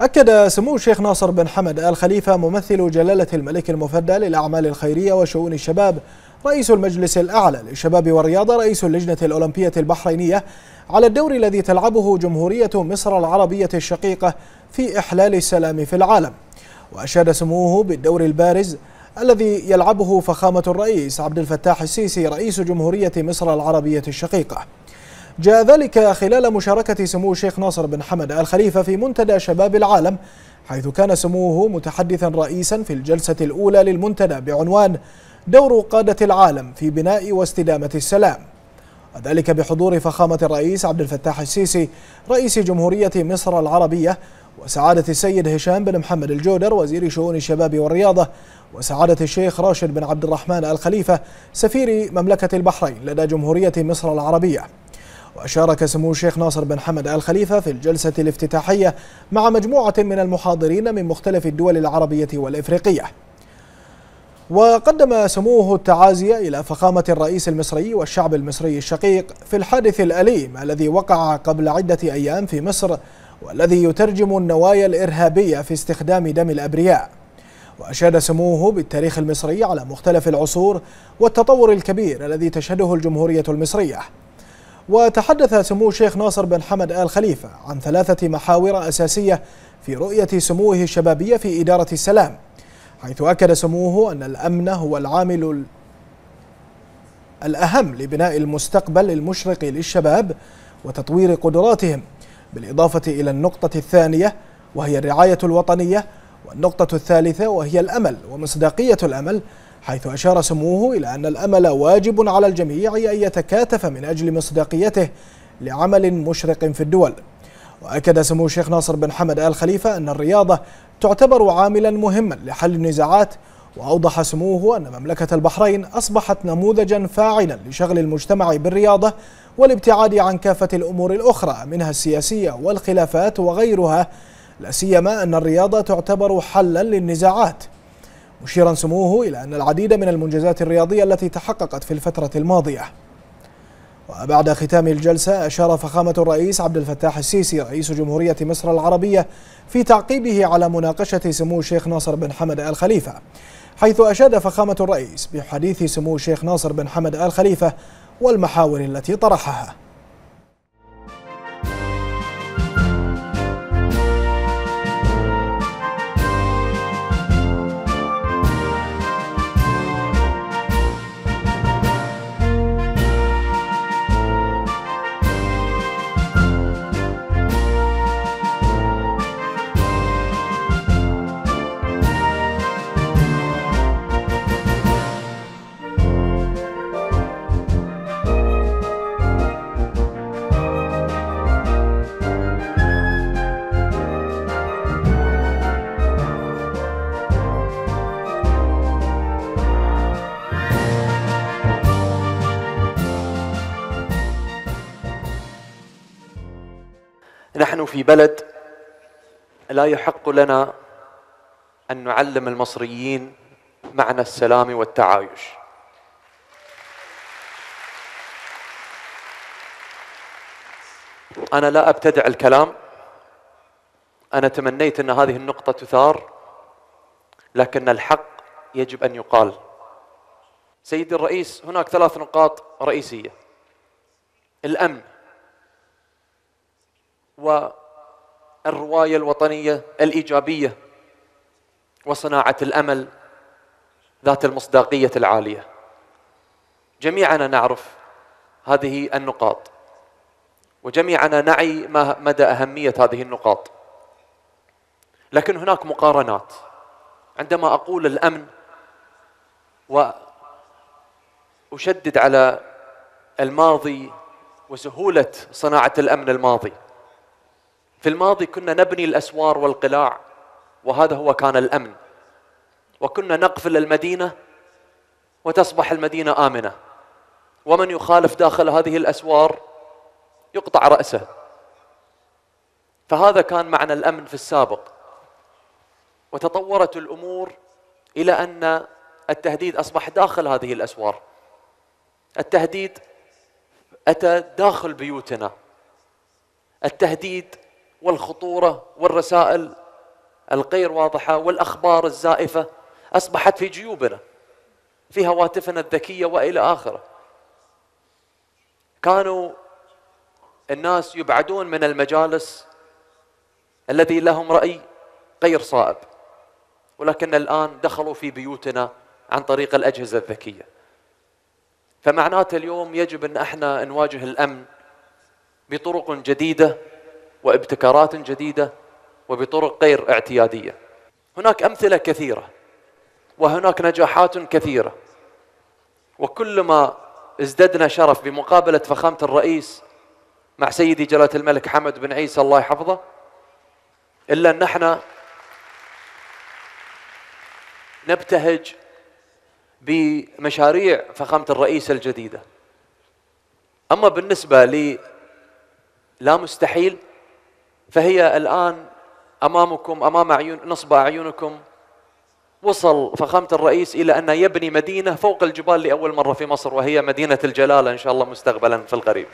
أكد سمو الشيخ ناصر بن حمد آل خليفة ممثل جلالة الملك المفدى للأعمال الخيرية وشؤون الشباب رئيس المجلس الأعلى للشباب والرياضة رئيس اللجنة الأولمبية البحرينية على الدور الذي تلعبه جمهورية مصر العربية الشقيقة في إحلال السلام في العالم وأشاد سموه بالدور البارز الذي يلعبه فخامة الرئيس عبد الفتاح السيسي رئيس جمهورية مصر العربية الشقيقة جاء ذلك خلال مشاركة سمو الشيخ ناصر بن حمد الخليفة في منتدى شباب العالم حيث كان سموه متحدثا رئيسا في الجلسة الأولى للمنتدى بعنوان دور قادة العالم في بناء واستدامة السلام وذلك بحضور فخامة الرئيس عبد الفتاح السيسي رئيس جمهورية مصر العربية وسعادة السيد هشام بن محمد الجودر وزير شؤون الشباب والرياضة وسعادة الشيخ راشد بن عبد الرحمن الخليفة سفير مملكة البحرين لدى جمهورية مصر العربية وشارك سمو الشيخ ناصر بن حمد آل خليفة في الجلسة الافتتاحية مع مجموعة من المحاضرين من مختلف الدول العربية والإفريقية وقدم سموه التعازي إلى فخامة الرئيس المصري والشعب المصري الشقيق في الحادث الأليم الذي وقع قبل عدة أيام في مصر والذي يترجم النوايا الإرهابية في استخدام دم الأبرياء وأشاد سموه بالتاريخ المصري على مختلف العصور والتطور الكبير الذي تشهده الجمهورية المصرية وتحدث سمو الشيخ ناصر بن حمد آل خليفة عن ثلاثة محاور أساسية في رؤية سموه الشبابية في إدارة السلام حيث أكد سموه أن الأمن هو العامل الأهم لبناء المستقبل المشرق للشباب وتطوير قدراتهم بالإضافة إلى النقطة الثانية وهي الرعاية الوطنية والنقطة الثالثة وهي الأمل ومصداقية الأمل حيث أشار سموه إلى أن الأمل واجب على الجميع أن يتكاتف من أجل مصداقيته لعمل مشرق في الدول وأكد سمو الشيخ ناصر بن حمد آل خليفة أن الرياضة تعتبر عاملا مهما لحل النزاعات وأوضح سموه أن مملكة البحرين أصبحت نموذجا فاعلا لشغل المجتمع بالرياضة والابتعاد عن كافة الأمور الأخرى منها السياسية والخلافات وغيرها لا سيما أن الرياضة تعتبر حلا للنزاعات مشيرا سموه إلى أن العديد من المنجزات الرياضية التي تحققت في الفترة الماضية وبعد ختام الجلسة أشار فخامة الرئيس عبد الفتاح السيسي رئيس جمهورية مصر العربية في تعقيبه على مناقشة سمو الشيخ ناصر بن حمد آل خليفة حيث أشاد فخامة الرئيس بحديث سمو الشيخ ناصر بن حمد آل خليفة والمحاور التي طرحها في بلد لا يحق لنا أن نعلم المصريين معنى السلام والتعايش أنا لا أبتدع الكلام أنا تمنيت أن هذه النقطة تثار لكن الحق يجب أن يقال سيدي الرئيس هناك ثلاث نقاط رئيسية الأمن و الرواية الوطنية الإيجابية وصناعة الأمل ذات المصداقية العالية جميعنا نعرف هذه النقاط وجميعنا نعي ما مدى أهمية هذه النقاط لكن هناك مقارنات عندما أقول الأمن وأشدد على الماضي وسهولة صناعة الأمن الماضي في الماضي كنا نبني الاسوار والقلاع وهذا هو كان الامن وكنا نقفل المدينه وتصبح المدينه امنه ومن يخالف داخل هذه الاسوار يقطع راسه فهذا كان معنى الامن في السابق وتطورت الامور الى ان التهديد اصبح داخل هذه الاسوار التهديد اتى داخل بيوتنا التهديد والخطوره والرسائل الغير واضحه والاخبار الزائفه اصبحت في جيوبنا في هواتفنا الذكيه والى اخره كانوا الناس يبعدون من المجالس الذي لهم راي غير صائب ولكن الان دخلوا في بيوتنا عن طريق الاجهزه الذكيه فمعناته اليوم يجب ان احنا نواجه الامن بطرق جديده وابتكارات جديدة وبطرق غير اعتيادية هناك أمثلة كثيرة وهناك نجاحات كثيرة وكلما ازددنا شرف بمقابلة فخامة الرئيس مع سيدي جلالة الملك حمد بن عيسى الله يحفظه إلا أن نحن نبتهج بمشاريع فخامة الرئيس الجديدة أما بالنسبة ل لا مستحيل فهي الآن أمامكم أمام عيون نصب أعينكم وصل فخامة الرئيس إلى أن يبني مدينة فوق الجبال لأول مرة في مصر وهي مدينة الجلالة إن شاء الله مستقبلا في القريب